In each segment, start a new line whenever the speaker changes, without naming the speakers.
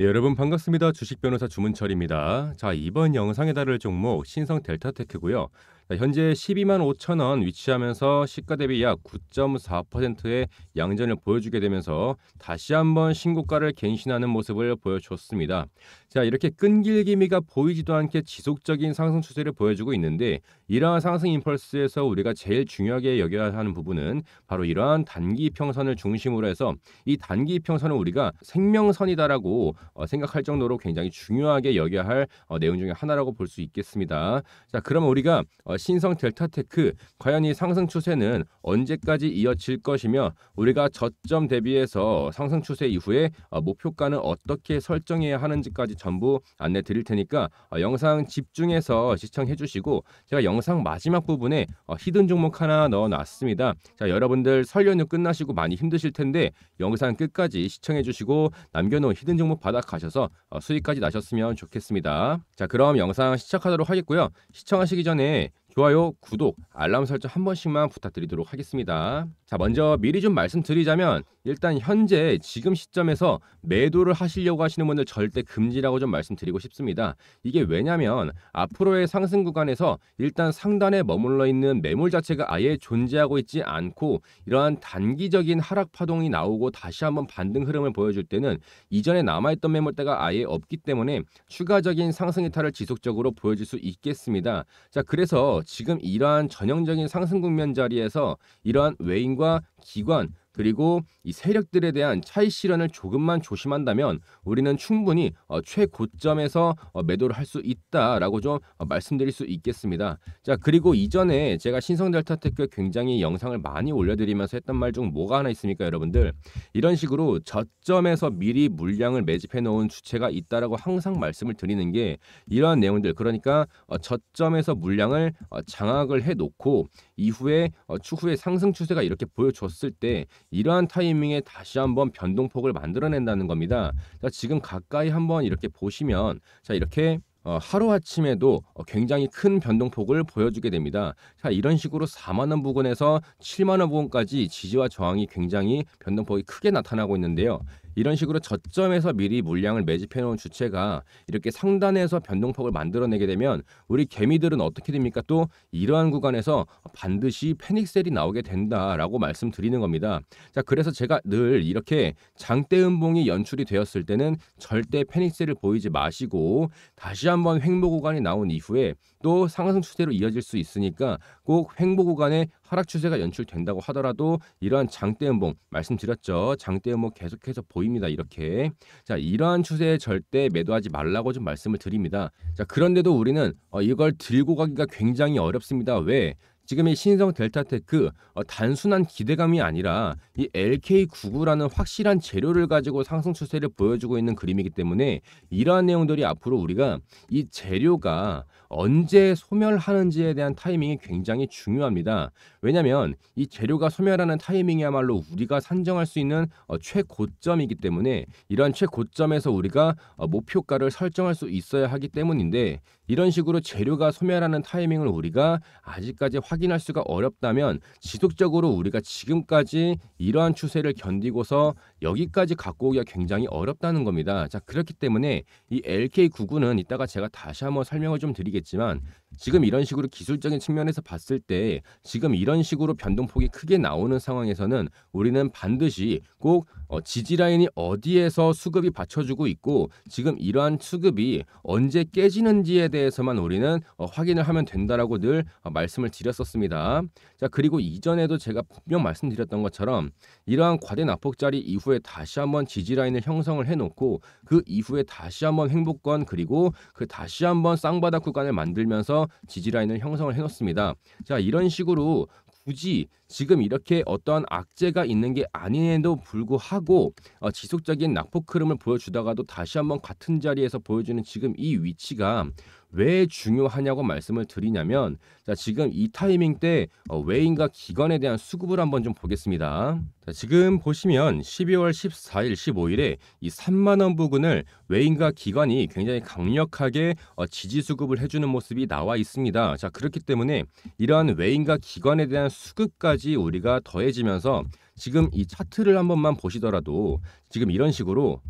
네, 여러분 반갑습니다. 주식 변호사 주문철입니다. 자, 이번 영상에 다룰 종목 신성 델타테크고요. 현재 12만 5천 원 위치하면서 시가 대비 약 9.4%의 양전을 보여주게 되면서 다시 한번 신고가를 갱신하는 모습을 보여줬습니다. 자 이렇게 끈길기미가 보이지도 않게 지속적인 상승 추세를 보여주고 있는데 이러한 상승 임펄스에서 우리가 제일 중요하게 여겨야 하는 부분은 바로 이러한 단기 평선을 중심으로 해서 이 단기 평선을 우리가 생명선이다라고 어, 생각할 정도로 굉장히 중요하게 여겨야 할 어, 내용 중에 하나라고 볼 수 있겠습니다. 자 그러면 우리가 어, 신성 델타테크 그 과연 이 상승 추세는 언제까지 이어질 것이며 우리가 저점 대비해서 상승 추세 이후에 어, 목표가는 어떻게 설정해야 하는지까지 전부 안내 드릴 테니까 어, 영상 집중해서 시청해 주시고 제가 영상 마지막 부분에 어, 히든 종목 하나 넣어 놨습니다. 자, 여러분들 설 연휴 끝나시고 많이 힘드실 텐데 영상 끝까지 시청해 주시고 남겨 놓은 히든 종목 바닥 가셔서 수익까지 나셨으면 좋겠습니다. 자, 그럼 영상 시작하도록 하겠고요. 시청하시기 전에 좋아요, 구독, 알람 설정 한 번씩만 부탁드리도록 하겠습니다. 자, 먼저 미리 좀 말씀드리자면 일단 현재 지금 시점에서 매도를 하시려고 하시는 분들 절대 금지라고 좀 말씀드리고 싶습니다. 이게 왜냐면 앞으로의 상승 구간에서 일단 상단에 머물러 있는 매물 자체가 아예 존재하고 있지 않고 이러한 단기적인 하락 파동이 나오고 다시 한번 반등 흐름을 보여줄 때는 이전에 남아있던 매물대가 아예 없기 때문에 추가적인 상승 이탈을 지속적으로 보여줄 수 있겠습니다. 자, 그래서 지금 이러한 전형적인 상승 국면 자리에서 이러한 외인과 기관 그리고 이 세력들에 대한 차이 실현을 조금만 조심한다면 우리는 충분히 어, 최고점에서 어, 매도를 할 수 있다라고 좀 어, 말씀드릴 수 있겠습니다. 자 그리고 이전에 제가 신성 델타 테크 굉장히 영상을 많이 올려드리면서 했던 말 중 뭐가 하나 있습니까, 여러분들? 이런 식으로 저점에서 미리 물량을 매집해 놓은 주체가 있다라고 항상 말씀을 드리는 게 이러한 내용들 그러니까 어, 저점에서 물량을 어, 장악을 해 놓고 이후에 어, 추후에 상승 추세가 이렇게 보여줬을 때 이러한 타이밍에 다시 한번 변동폭을 만들어낸다는 겁니다. 자, 지금 가까이 한번 이렇게 보시면 자 이렇게 어, 하루아침에도 어, 굉장히 큰 변동폭을 보여주게 됩니다. 자, 이런 식으로 4만원 부근에서 7만원 부근까지 지지와 저항이 굉장히 변동폭이 크게 나타나고 있는데요. 이런 식으로 저점에서 미리 물량을 매집해 놓은 주체가 이렇게 상단에서 변동폭을 만들어내게 되면 우리 개미들은 어떻게 됩니까? 또 이러한 구간에서 반드시 패닉셀이 나오게 된다라고 말씀드리는 겁니다. 자, 그래서 제가 늘 이렇게 장대음봉이 연출이 되었을 때는 절대 패닉셀을 보이지 마시고 다시 한번 횡보 구간이 나온 이후에 또 상승 추세로 이어질 수 있으니까 꼭 횡보 구간에 하락 추세가 연출된다고 하더라도 이러한 장대 음봉 말씀드렸죠. 장대 음봉 계속해서 보입니다. 이렇게 자 이러한 추세에 절대 매도하지 말라고 좀 말씀을 드립니다. 자 그런데도 우리는 어, 이걸 들고 가기가 굉장히 어렵습니다. 왜? 지금의 신성 델타테크 어, 단순한 기대감이 아니라 이 LK99라는 확실한 재료를 가지고 상승 추세를 보여주고 있는 그림이기 때문에 이러한 내용들이 앞으로 우리가 이 재료가 언제 소멸하는지에 대한 타이밍이 굉장히 중요합니다. 왜냐하면 이 재료가 소멸하는 타이밍이야말로 우리가 산정할 수 있는 어, 최고점이기 때문에 이러한 최고점에서 우리가 어, 목표가를 설정할 수 있어야 하기 때문인데 이런 식으로 재료가 소멸하는 타이밍을 우리가 아직까지 확인할 수가 어렵다면 지속적으로 우리가 지금까지 이러한 추세를 견디고서 여기까지 갖고 오기가 굉장히 어렵다는 겁니다. 자 그렇기 때문에 이 LK99는 이따가 제가 다시 한번 설명을 좀 드리겠습니다. 얘기했지만 지금 이런 식으로 기술적인 측면에서 봤을 때 지금 이런 식으로 변동폭이 크게 나오는 상황에서는 우리는 반드시 꼭 어, 지지라인이 어디에서 수급이 받쳐주고 있고 지금 이러한 수급이 언제 깨지는지에 대해서만 우리는 어, 확인을 하면 된다라고 늘 어, 말씀을 드렸었습니다. 자 그리고 이전에도 제가 분명 말씀드렸던 것처럼 이러한 과대 낙폭 자리 이후에 다시 한번 지지라인을 형성을 해놓고 그 이후에 다시 한번 횡보권 그리고 그 다시 한번 쌍바닥 구간을 만들면서 지지라인을 형성을 해놓습니다. 자 이런 식으로 굳이 지금 이렇게 어떠한 악재가 있는 게 아닌에도 불구하고 어, 지속적인 낙폭 흐름을 보여주다가도 다시 한번 같은 자리에서 보여주는 지금 이 위치가 왜 중요하냐고 말씀을 드리냐면 자 지금 이 타이밍 때 어, 외인과 기관에 대한 수급을 한번 좀 보겠습니다. 자, 지금 보시면 12월 14일, 15일에 이 3만 원 부근을 외인과 기관이 굉장히 강력하게 어, 지지 수급을 해주는 모습이 나와 있습니다. 자 그렇기 때문에 이러한 외인과 기관에 대한 수급까지 우리가 더해지면서 지금 이 차트를 한 번만 보시더라도 지금 이런 식으로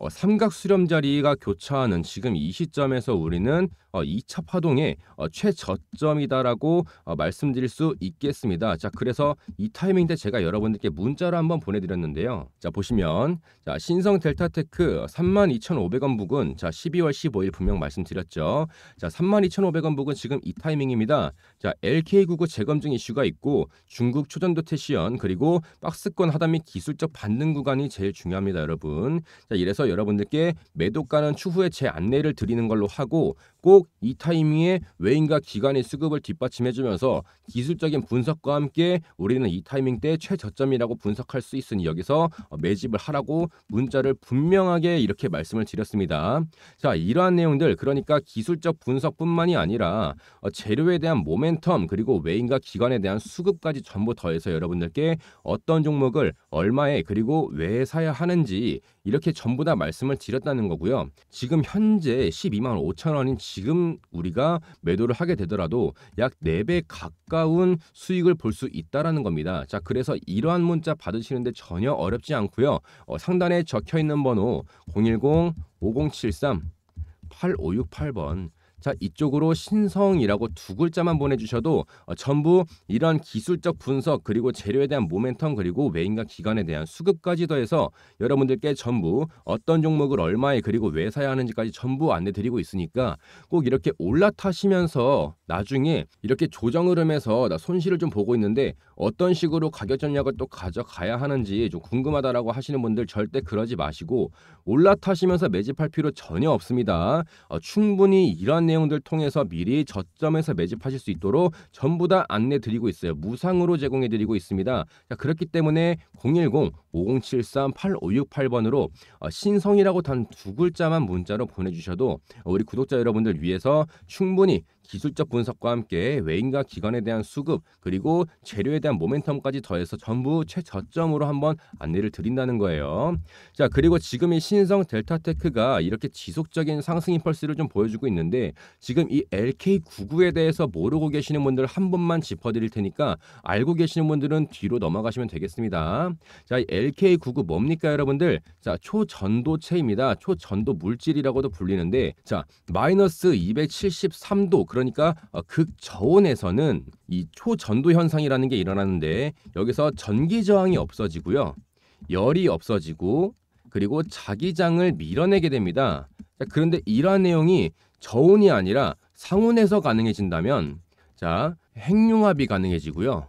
어, 삼각 수렴 자리가 교차하는 지금 이 시점에서 우리는 어, 2차 파동의 어, 최저점이다라고 어, 말씀드릴 수 있겠습니다. 자, 그래서 이 타이밍 때 제가 여러분들께 문자로 한번 보내드렸는데요. 자, 보시면 자, 신성 델타테크 32,500원 부근 자, 12월 15일 분명 말씀드렸죠. 자, 32,500원 부근 지금 이 타이밍입니다. 자, LK99 재검증 이슈가 있고 중국 초전도 테시연 그리고 박스권 하단 및 기술적 반등 구간이 제일 중요합니다, 여러분. 자, 이래서 여러분들께 매도가는 추후에 제 안내를 드리는 걸로 하고 꼭 이 타이밍에 외인과 기관의 수급을 뒷받침해주면서 기술적인 분석과 함께 우리는 이 타이밍 때 최저점이라고 분석할 수 있으니 여기서 매집을 하라고 문자를 분명하게 이렇게 말씀을 드렸습니다. 자 이러한 내용들 그러니까 기술적 분석뿐만이 아니라 어, 재료에 대한 모멘텀 그리고 외인과 기관에 대한 수급까지 전부 더해서 여러분들께 어떤 종목을 얼마에 그리고 왜 사야 하는지 이렇게 전부 다 말씀을 드렸다는 거고요. 지금 현재 12만 5천 원인 지금 우리가 매도를 하게 되더라도 약 4배 가까운 수익을 볼 수 있다라는 겁니다. 자, 그래서 이러한 문자 받으시는데 전혀 어렵지 않고요. 어, 상단에 적혀 있는 번호 010 5073 8568번 자 이쪽으로 신성이라고 두 글자만 보내주셔도 어, 전부 이런 기술적 분석 그리고 재료에 대한 모멘텀 그리고 외인과 기관에 대한 수급까지 더해서 여러분들께 전부 어떤 종목을 얼마에 그리고 왜 사야 하는지까지 전부 안내드리고 있으니까 꼭 이렇게 올라타시면서 나중에 이렇게 조정 흐름에서 나 손실을 좀 보고 있는데 어떤 식으로 가격 전략을 또 가져가야 하는지 좀 궁금하다라고 하시는 분들 절대 그러지 마시고 올라타시면서 매집할 필요 전혀 없습니다. 어, 충분히 이러한 내용들 통해서 미리 저점에서 매집하실 수 있도록 전부 다 안내 드리고 있어요. 무상으로 제공해 드리고 있습니다. 그렇기 때문에 010 5073-8568번으로 어, 신성이라고 단 두 글자만 문자로 보내주셔도 우리 구독자 여러분들 위해서 충분히 기술적 분석과 함께 외인과 기관에 대한 수급 그리고 재료에 대한 모멘텀까지 더해서 전부 최저점으로 한번 안내를 드린다는 거예요. 자 그리고 지금 이 신성 델타테크가 이렇게 지속적인 상승 임펄스를 좀 보여주고 있는데 지금 이 LK99에 대해서 모르고 계시는 분들 한분만 짚어드릴 테니까 알고 계시는 분들은 뒤로 넘어가시면 되겠습니다. 자 LK99 뭡니까 여러분들? 자, 초전도체입니다. 초전도 물질이라고도 불리는데 자, 마이너스 273도 그러니까 어, 극저온에서는 이 초전도 현상이라는 게 일어나는데 여기서 전기 저항이 없어지고요. 열이 없어지고 그리고 자기장을 밀어내게 됩니다. 자, 그런데 이러한 내용이 저온이 아니라 상온에서 가능해진다면 자, 핵융합이 가능해지고요.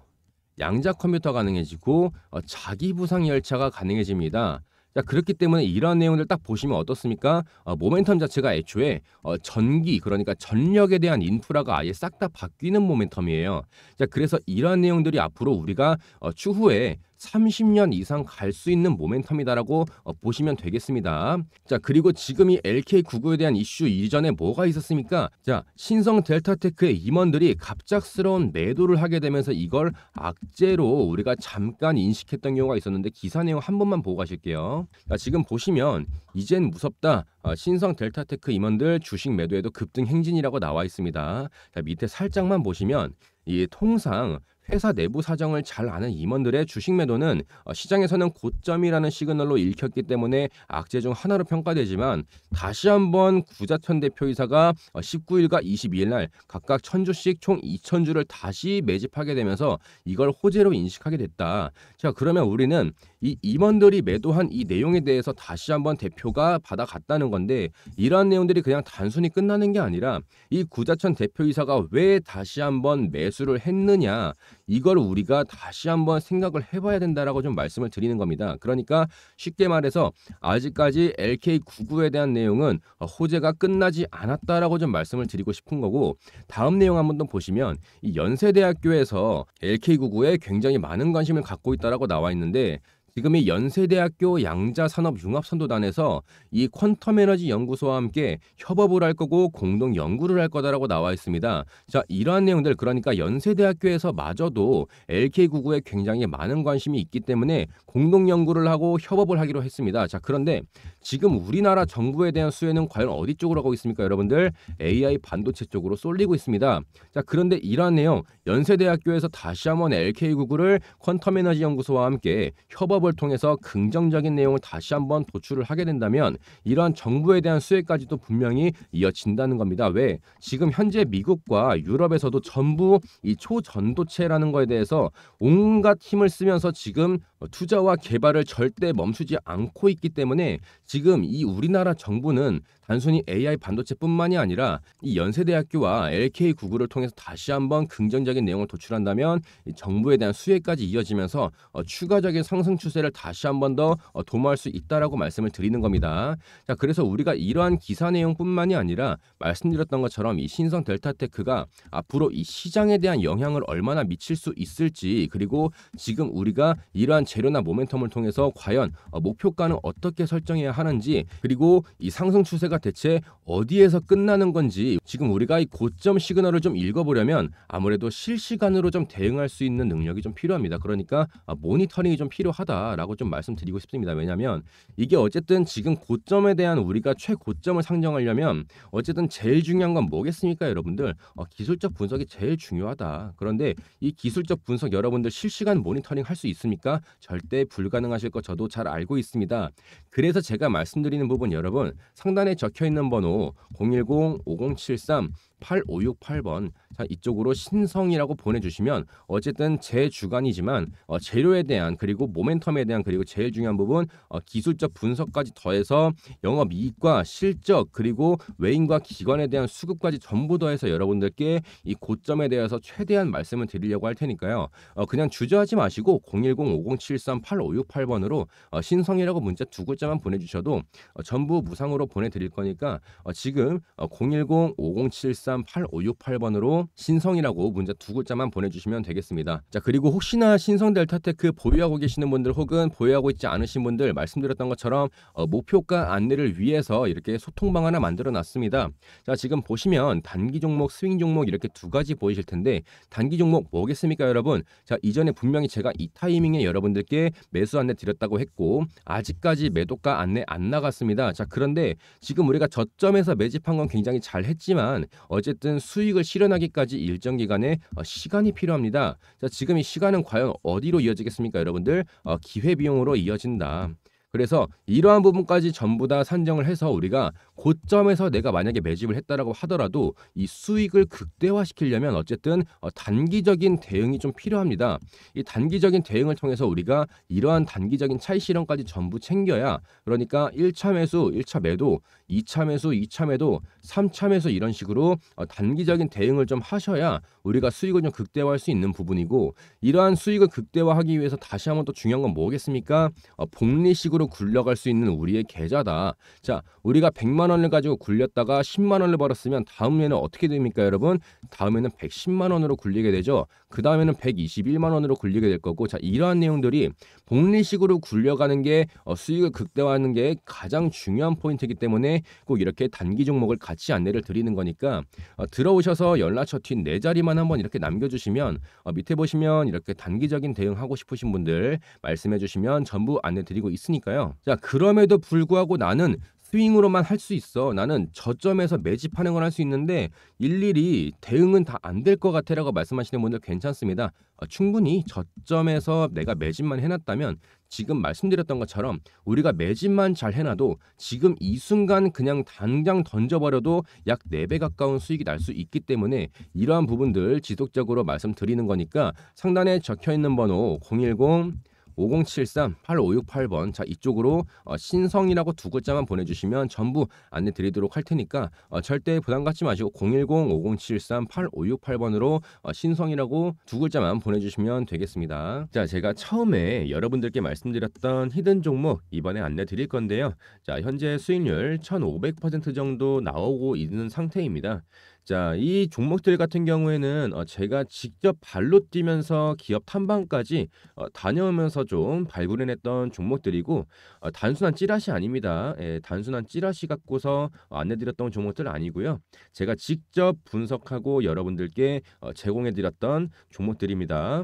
양자 컴퓨터 가능해지고 가 어, 자기 부상 열차가 가능해집니다. 자, 그렇기 때문에 이러한 내용들 딱 보시면 어떻습니까? 어, 모멘텀 자체가 애초에 어, 전기 그러니까 전력에 대한 인프라가 아예 싹 다 바뀌는 모멘텀이에요. 자, 그래서 이러한 내용들이 앞으로 우리가 어, 추후에 30년 이상 갈 수 있는 모멘텀이다라고 어, 보시면 되겠습니다. 자 그리고 지금 이 LK 9 9에 대한 이슈 이전에 뭐가 있었습니까? 자 신성 델타테크의 임원들이 갑작스러운 매도를 하게 되면서 이걸 악재로 우리가 잠깐 인식했던 경우가 있었는데 기사 내용 한 번만 보고 가실게요. 자, 지금 보시면 이젠 무섭다. 아, 신성 델타테크 임원들 주식 매도에도 급등 행진이라고 나와 있습니다. 자, 밑에 살짝만 보시면 이 통상 회사 내부 사정을 잘 아는 임원들의 주식 매도는 어, 시장에서는 고점이라는 시그널로 읽혔기 때문에 악재 중 하나로 평가되지만 다시 한번 구자천 대표이사가 19일과 어, 22일 날 각각 1000주씩 총 2000주를 다시 매집하게 되면서 이걸 호재로 인식하게 됐다. 자, 그러면 우리는 이 임원들이 매도한 이 내용에 대해서 다시 한번 대표가 받아갔다는 건데 이러한 내용들이 그냥 단순히 끝나는 게 아니라 이 구자천 대표이사가 왜 다시 한번 매수를 했느냐 이걸 우리가 다시 한번 생각을 해봐야 된다라고 좀 말씀을 드리는 겁니다. 그러니까 쉽게 말해서 아직까지 LK99에 대한 내용은 어, 호재가 끝나지 않았다라고 좀 말씀을 드리고 싶은 거고 다음 내용 한번 더 보시면 이 연세대학교에서 LK99에 굉장히 많은 관심을 갖고 있다라고 나와 있는데 지금이 연세대학교 양자산업융합선도단에서 이 퀀텀에너지 연구소와 함께 협업을 할 거고 공동 연구를 할 거다라고 나와 있습니다. 자, 이러한 내용들 그러니까 연세대학교에서 마저도 LK99에 굉장히 많은 관심이 있기 때문에 공동 연구를 하고 협업을 하기로 했습니다. 자, 그런데 지금 우리나라 정부에 대한 수혜는 과연 어디 쪽으로 가고 있습니까, 여러분들? AI 반도체 쪽으로 쏠리고 있습니다. 자, 그런데 이러한 내용 연세대학교에서 다시 한번 LK99를 퀀텀에너지 연구소와 함께 협업 사업을 통해서 긍정적인 내용을 다시 한번 도출을 하게 된다면 이러한 정부에 대한 수혜까지도 분명히 이어진다는 겁니다. 왜? 지금 현재 미국과 유럽에서도 전부 이 초전도체라는 거에 대해서 온갖 힘을 쓰면서 지금 어, 투자와 개발을 절대 멈추지 않고 있기 때문에 지금 이 우리나라 정부는 단순히 AI 반도체뿐만이 아니라 이 연세대학교와 LK 구글을 통해서 다시 한번 긍정적인 내용을 도출한다면 정부에 대한 수혜까지 이어지면서 어, 추가적인 상승 추세를 다시 한번 더 어, 도모할 수 있다라고 말씀을 드리는 겁니다. 자, 그래서 우리가 이러한 기사 내용뿐만이 아니라 말씀드렸던 것처럼 이 신성 델타테크가 앞으로 이 시장에 대한 영향을 얼마나 미칠 수 있을지 그리고 지금 우리가 이러한 재료나 모멘텀을 통해서 과연 어, 목표가는 어떻게 설정해야 하는지 그리고 이 상승 추세가 대체 어디에서 끝나는 건지 지금 우리가 이 고점 시그널을 좀 읽어보려면 아무래도 실시간으로 좀 대응할 수 있는 능력이 좀 필요합니다. 그러니까 아, 모니터링이 좀 필요하다라고 좀 말씀드리고 싶습니다. 왜냐하면 이게 어쨌든 지금 고점에 대한 우리가 최고점을 상정하려면 어쨌든 제일 중요한 건 뭐겠습니까, 여러분들? 어, 기술적 분석이 제일 중요하다. 그런데 이 기술적 분석 여러분들 실시간 모니터링 할 수 있습니까? 절대 불가능하실 것 저도 잘 알고 있습니다. 그래서 제가 말씀드리는 부분 여러분 상단에 적혀 있는 번호 010-5073-8568번 자, 이쪽으로 신성이라고 보내주시면 어쨌든 제 주관이지만 어, 재료에 대한 그리고 모멘텀에 대한 그리고 제일 중요한 부분 어, 기술적 분석까지 더해서 영업 이익과 실적 그리고 외인과 기관에 대한 수급까지 전부 더해서 여러분들께 이 고점에 대해서 최대한 말씀을 드리려고 할 테니까요. 어, 그냥 주저하지 마시고 010-5073 073-8568번으로 어, 신성이라고 문자 두 글자만 보내주셔도 어, 전부 무상으로 보내드릴 거니까 어, 지금 어, 010-5073-8568번으로 신성이라고 문자 두 글자만 보내주시면 되겠습니다. 자 그리고 혹시나 신성 델타테크 보유하고 계시는 분들 혹은 보유하고 있지 않으신 분들 말씀드렸던 것처럼 어, 목표가 안내를 위해서 이렇게 소통방 하나 만들어 놨습니다. 자 지금 보시면 단기 종목, 스윙 종목 이렇게 두 가지 보이실 텐데 단기 종목 뭐겠습니까 여러분? 자 이전에 분명히 제가 이 타이밍에 여러분들 여러분들께 매수 안내 드렸다고 했고 아직까지 매도가 안내 안 나갔습니다. 자 그런데 지금 우리가 저점에서 매집한 건 굉장히 잘 했지만 어쨌든 수익을 실현하기까지 일정 기간의 어, 시간이 필요합니다. 자 지금 이 시간은 과연 어디로 이어지겠습니까 여러분들? 어, 기회비용으로 이어진다. 그래서 이러한 부분까지 전부 다 산정을 해서 우리가 고점에서 내가 만약에 매집을 했다라고 하더라도 이 수익을 극대화시키려면 어쨌든 어, 단기적인 대응이 좀 필요합니다. 이 단기적인 대응을 통해서 우리가 이러한 단기적인 차이 실현까지 전부 챙겨야 그러니까 1차 매수, 1차 매도, 2차 매수, 2차 매도, 3차 매수 이런 식으로 어, 단기적인 대응을 좀 하셔야 우리가 수익을 좀 극대화할 수 있는 부분이고 이러한 수익을 극대화하기 위해서 다시 한번 또 중요한 건 뭐겠습니까? 어, 복리식으로 현금으로 굴려갈 수 있는 우리의 계좌다. 자, 우리가 100만 원을 가지고 굴렸다가 10만 원을 벌었으면 다음에는 어떻게 됩니까, 여러분? 다음에는 110만 원으로 굴리게 되죠. 그 다음에는 121만 원으로 굴리게 될 거고, 자, 이러한 내용들이 복리식으로 굴려가는 게 어, 수익을 극대화하는 게 가장 중요한 포인트이기 때문에 꼭 이렇게 단기 종목을 같이 안내를 드리는 거니까 어, 들어오셔서 연락처 뒷네 자리만 한번 이렇게 남겨주시면 어, 밑에 보시면 이렇게 단기적인 대응하고 싶으신 분들 말씀해주시면 전부 안내 드리고 있으니까. 있니까요 자, 그럼에도 불구하고 나는 스윙으로만 할 수 있어. 나는 저점에서 매집하는 건 할 수 있는데 일일이 대응은 다 안 될 것 같아라고 말씀하시는 분들 괜찮습니다. 어, 충분히 저점에서 내가 매집만 해놨다면 지금 말씀드렸던 것처럼 우리가 매집만 잘 해놔도 지금 이 순간 그냥 당장 던져버려도 약 4배 가까운 수익이 날 수 있기 때문에 이러한 부분들 지속적으로 말씀드리는 거니까 상단에 적혀있는 번호 010 5073-8568번 자 이쪽으로 어, 신성이라고 두 글자만 보내주시면 전부 안내 드리도록 할 테니까 어, 절대 부담 갖지 마시고 010-5073-8568번으로 어, 신성이라고 두 글자만 보내주시면 되겠습니다. 자 제가 처음에 여러분들께 말씀드렸던 히든 종목 이번에 안내 드릴 건데요. 자 현재 수익률 1500% 정도 나오고 있는 상태입니다. 자, 이 종목들 같은 경우에는 어, 제가 직접 발로 뛰면서 기업 탐방까지 어, 다녀오면서 대해서 좀 발굴해냈던 종목들이고 어, 단순한 찌라시 아닙니다. 예, 단순한 찌라시 갖고서 안내드렸던 종목들 아니고요. 제가 직접 분석하고 여러분들께 어, 제공해드렸던 종목들입니다.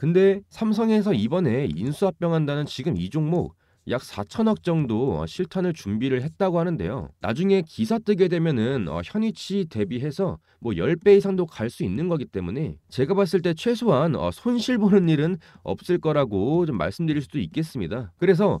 근데 삼성에서 이번에 인수합병한다는 지금 이 종목 약 4천억 정도 어, 실탄을 준비를 했다고 하는데요. 나중에 기사 뜨게 되면은 어, 현위치 대비해서 뭐 10배 이상도 갈 수 있는 거기 때문에 제가 봤을 때 최소한 어, 손실 보는 일은 없을 거라고 좀 말씀드릴 수도 있겠습니다. 그래서